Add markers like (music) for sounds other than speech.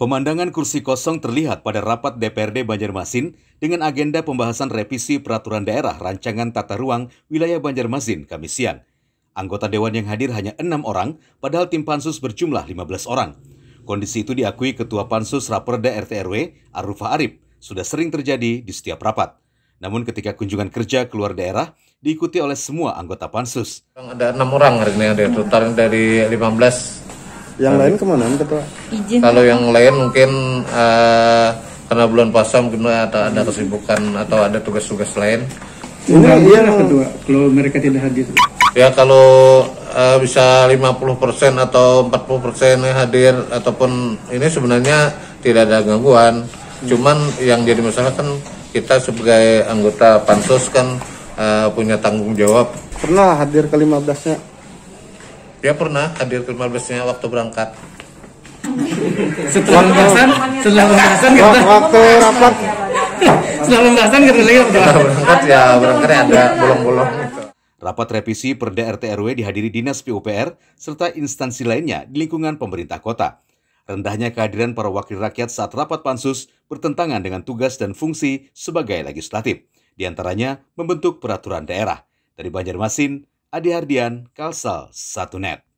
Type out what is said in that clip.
Pemandangan kursi kosong terlihat pada rapat DPRD Banjarmasin dengan agenda pembahasan revisi peraturan daerah rancangan tata ruang wilayah Banjarmasin Kamis siang. Anggota dewan yang hadir hanya enam orang, padahal tim pansus berjumlah 15 orang. Kondisi itu diakui Ketua Pansus Raperda RTRW Arufa Arif sudah sering terjadi di setiap rapat. Namun ketika kunjungan kerja keluar daerah diikuti oleh semua anggota pansus. Ada enam orang hari ini ada total dari 15 yang nah, lain kemana ketua kalau yang lain mungkin uh, karena bulan puasa mungkin ada ada kesibukan atau ada tugas-tugas lain ini yang kedua kalau mereka tidak hadir ya kalau uh, bisa 50% atau 40% hadir ataupun ini sebenarnya tidak ada gangguan cuman yang jadi masalah kan kita sebagai anggota pansus kan uh, punya tanggung jawab pernah hadir ke 15 nya dia pernah hadir ke rumah nya waktu berangkat (laughs) setelah pembahasan setelah pembahasan kita waktu rapat setelah pembahasan kita lagi ya, waktu berangkat ya berangkat ada bolong-bolong gitu. Rapat revisi Perda RT RW dihadiri Dinas PUPR serta instansi lainnya di lingkungan pemerintah kota. Rendahnya kehadiran para wakil rakyat saat rapat pansus bertentangan dengan tugas dan fungsi sebagai legislatif, di antaranya membentuk peraturan daerah. Dari Banjarmasin, Adi Hardian, Kalsel 1 Net.